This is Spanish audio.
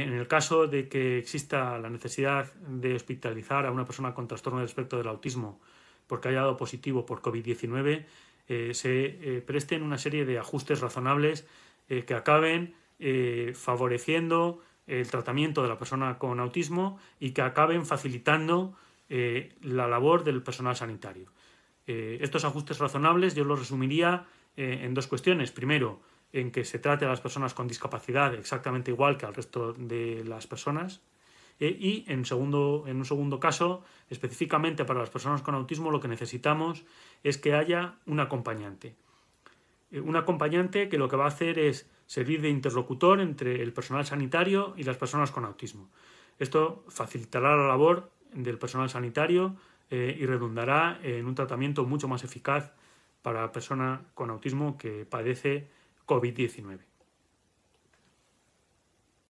En el caso de que exista la necesidad de hospitalizar a una persona con trastorno del espectro del autismo porque haya dado positivo por COVID-19, eh, se eh, presten una serie de ajustes razonables eh, que acaben favoreciendo el tratamiento de la persona con autismo y que acaben facilitando la labor del personal sanitario. estos ajustes razonables yo los resumiría en dos cuestiones. Primero, en que se trate a las personas con discapacidad exactamente igual que al resto de las personas. Eh, y en, segundo, en un segundo caso, específicamente para las personas con autismo, lo que necesitamos es que haya un acompañante. Eh, un acompañante que lo que va a hacer es servir de interlocutor entre el personal sanitario y las personas con autismo. Esto facilitará la labor del personal sanitario eh, y redundará en un tratamiento mucho más eficaz para la persona con autismo que padece COVID-19.